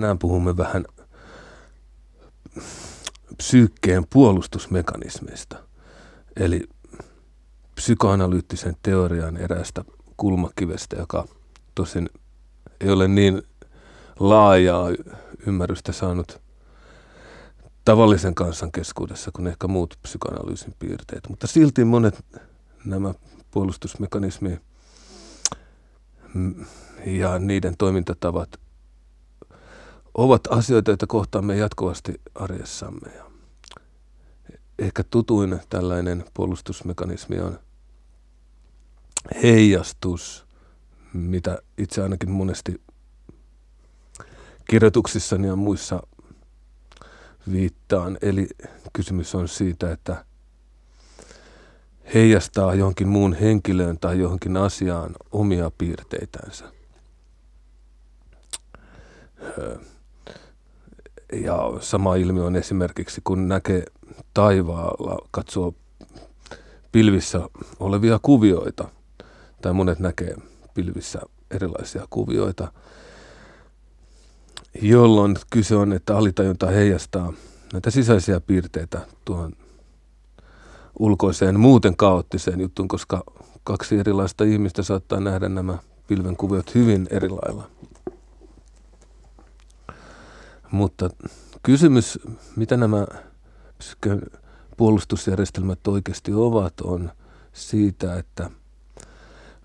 Tänään puhumme vähän psyykkeen puolustusmekanismeista, eli psykoanalyyttisen teorian eräästä kulmakivestä, joka tosin ei ole niin laajaa ymmärrystä saanut tavallisen kansan keskuudessa kuin ehkä muut psykoanalyysin piirteet, mutta silti monet nämä puolustusmekanismi ja niiden toimintatavat – ovat asioita, joita kohtaamme jatkuvasti arjessamme. Ja ehkä tutuin tällainen puolustusmekanismi on heijastus, mitä itse ainakin monesti kirjoituksissani ja muissa viittaan. Eli kysymys on siitä, että heijastaa johonkin muun henkilöön tai johonkin asiaan omia piirteitänsä. Öö ja sama ilmiö on esimerkiksi, kun näkee taivaalla, katsoo pilvissä olevia kuvioita, tai monet näkee pilvissä erilaisia kuvioita, jolloin kyse on, että alitajunta heijastaa näitä sisäisiä piirteitä tuohon ulkoiseen muuten kaoottiseen juttuun, koska kaksi erilaista ihmistä saattaa nähdä nämä pilven kuviot hyvin eri lailla. Mutta kysymys, mitä nämä puolustusjärjestelmät oikeasti ovat, on siitä, että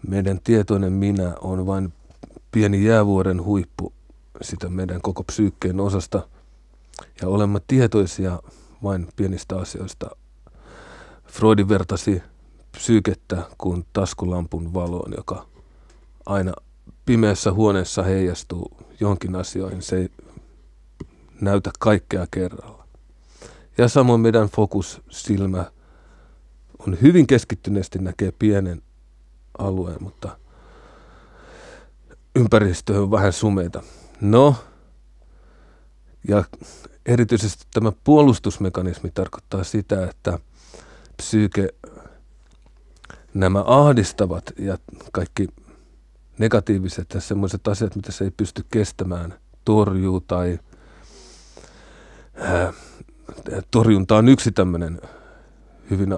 meidän tietoinen minä on vain pieni jäävuoren huippu sitä meidän koko psyykkeen osasta ja olemme tietoisia vain pienistä asioista. Freudin vertasi psyykettä kuin taskulampun valoon, joka aina pimeässä huoneessa heijastuu jonkin asioihin. Se ei näytä kaikkea kerralla. Ja samoin meidän fokussilmä on hyvin keskittyneesti näkee pienen alueen, mutta ympäristö on vähän sumeita. No, ja erityisesti tämä puolustusmekanismi tarkoittaa sitä, että psyyke nämä ahdistavat ja kaikki negatiiviset ja semmoiset asiat, mitä se ei pysty kestämään, torjuu tai – Äh, torjunta on yksi tämmöinen hyvin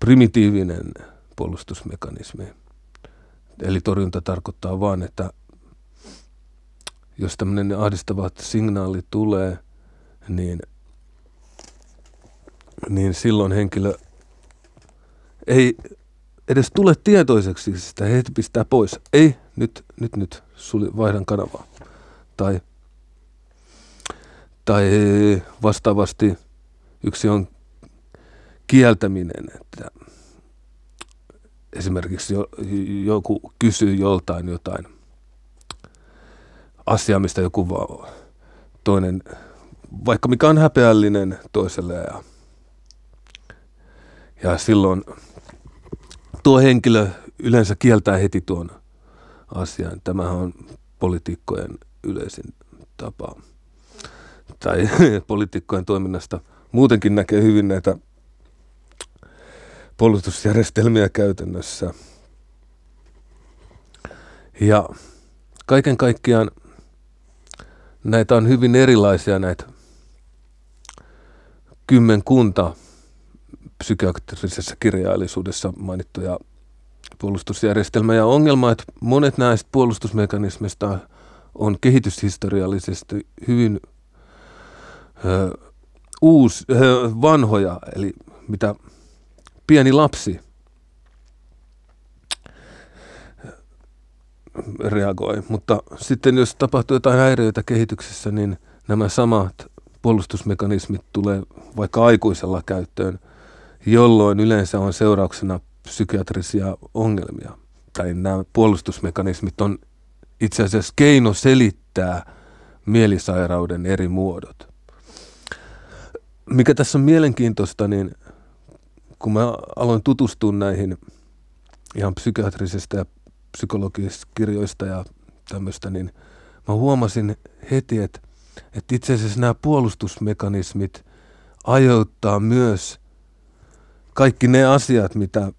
primitiivinen puolustusmekanismi. Eli torjunta tarkoittaa vain, että jos tämmöinen ahdistava signaali tulee, niin, niin silloin henkilö ei edes tule tietoiseksi sitä, heti pistää pois. Ei, nyt, nyt, nyt, suli, vaihdan kanavaa. Tai tai vastaavasti yksi on kieltäminen, että esimerkiksi joku kysyy joltain jotain asiaa, mistä joku vaan toinen, vaikka mikä on häpeällinen toiselle ja, ja silloin tuo henkilö yleensä kieltää heti tuon asian. Tämähän on politiikkojen yleisin tapa tai poliitikkojen toiminnasta muutenkin näkee hyvin näitä puolustusjärjestelmiä käytännössä. Ja kaiken kaikkiaan näitä on hyvin erilaisia näitä kymmenkunta psykiatrisessa kirjallisuudessa mainittuja puolustusjärjestelmä Ja ongelma, että monet näistä puolustusmekanismeista on kehityshistoriallisesti hyvin ö, uus, ö, vanhoja, eli mitä pieni lapsi reagoi. Mutta sitten jos tapahtuu jotain häiriöitä kehityksessä, niin nämä samat puolustusmekanismit tulee vaikka aikuisella käyttöön, jolloin yleensä on seurauksena psykiatrisia ongelmia. Tai nämä puolustusmekanismit on itse asiassa keino selittää mielisairauden eri muodot mikä tässä on mielenkiintoista, niin kun mä aloin tutustua näihin ihan psykiatrisista ja psykologisista kirjoista ja tämmöistä, niin mä huomasin heti, että, että itse asiassa nämä puolustusmekanismit ajoittaa myös kaikki ne asiat, mitä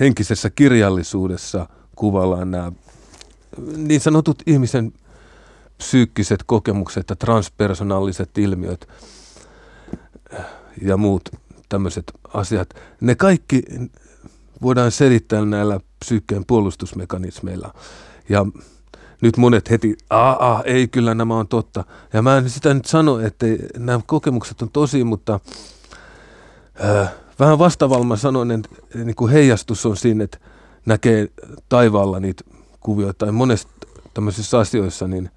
henkisessä kirjallisuudessa kuvallaan nämä niin sanotut ihmisen psyykkiset kokemukset ja transpersonaaliset ilmiöt ja muut tämmöiset asiat, ne kaikki voidaan selittää näillä psyykkien puolustusmekanismeilla. Ja nyt monet heti, aa, ei kyllä nämä on totta. Ja mä en sitä nyt sano, että nämä kokemukset on tosi, mutta äh, vähän vastavalma sanoin, että niin kuin heijastus on siinä, että näkee taivaalla niitä kuvioita. Ja monessa tämmöisissä asioissa, niin –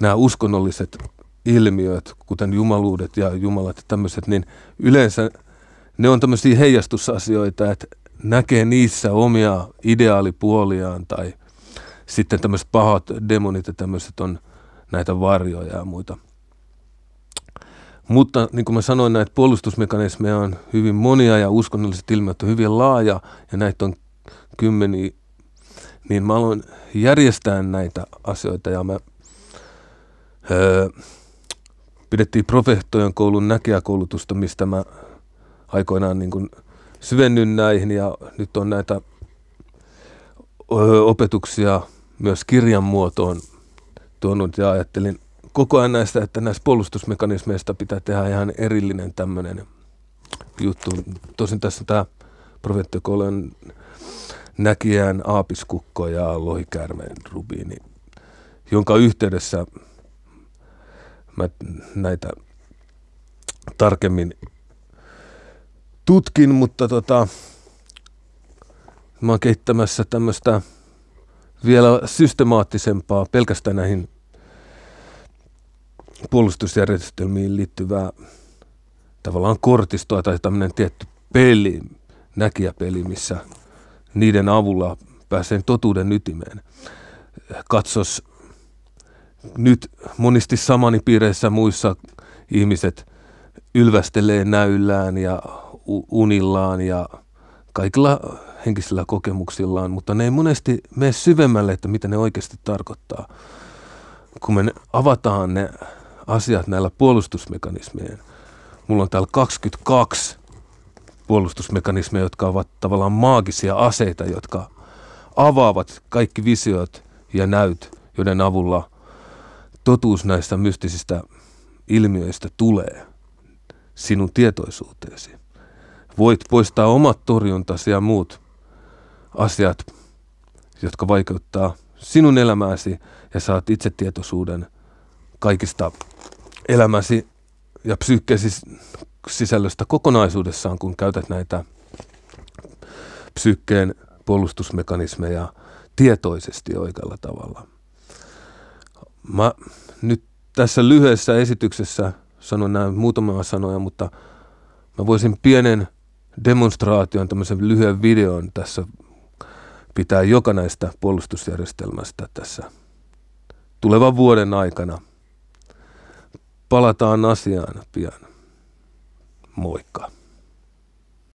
nämä uskonnolliset ilmiöt, kuten jumaluudet ja jumalat ja tämmöiset, niin yleensä ne on tämmöisiä heijastusasioita, että näkee niissä omia ideaalipuoliaan tai sitten tämmöiset pahat demonit ja tämmöiset on näitä varjoja ja muita. Mutta niin kuin mä sanoin, näitä puolustusmekanismeja on hyvin monia ja uskonnolliset ilmiöt on hyvin laaja ja näitä on kymmeniä. Niin mä aloin järjestää näitä asioita ja mä pidettiin profehtojen koulun näkijäkoulutusta, mistä mä aikoinaan niin kuin syvennyn näihin ja nyt on näitä opetuksia myös kirjan muotoon tuonut ja ajattelin koko ajan näistä, että näistä puolustusmekanismeista pitää tehdä ihan erillinen tämmöinen juttu. Tosin tässä tämä profettikoulun näkijään aapiskukko ja lohikärmeen rubiini, jonka yhteydessä mä näitä tarkemmin tutkin, mutta tota, mä oon kehittämässä tämmöistä vielä systemaattisempaa pelkästään näihin puolustusjärjestelmiin liittyvää tavallaan kortistoa tai tämmöinen tietty peli, näkijäpeli, missä niiden avulla pääsee totuuden ytimeen. Katsos nyt monesti samanipiireissä muissa ihmiset ylvästelee näyllään ja unillaan ja kaikilla henkisillä kokemuksillaan, mutta ne ei monesti mene syvemmälle, että mitä ne oikeasti tarkoittaa. Kun me avataan ne asiat näillä puolustusmekanismien. mulla on täällä 22 puolustusmekanismeja, jotka ovat tavallaan maagisia aseita, jotka avaavat kaikki visiot ja näyt, joiden avulla – totuus näistä mystisistä ilmiöistä tulee sinun tietoisuuteesi. Voit poistaa omat torjuntasi ja muut asiat, jotka vaikeuttaa sinun elämääsi ja saat itse tietoisuuden kaikista elämäsi ja psyykkesi sisällöstä kokonaisuudessaan, kun käytät näitä psyykkeen puolustusmekanismeja tietoisesti oikealla tavalla. Mä nyt tässä lyhyessä esityksessä sanon nämä muutamia sanoja, mutta mä voisin pienen demonstraation, tämmöisen lyhyen videon tässä pitää joka näistä puolustusjärjestelmästä tässä tulevan vuoden aikana. Palataan asiaan pian. Moikka!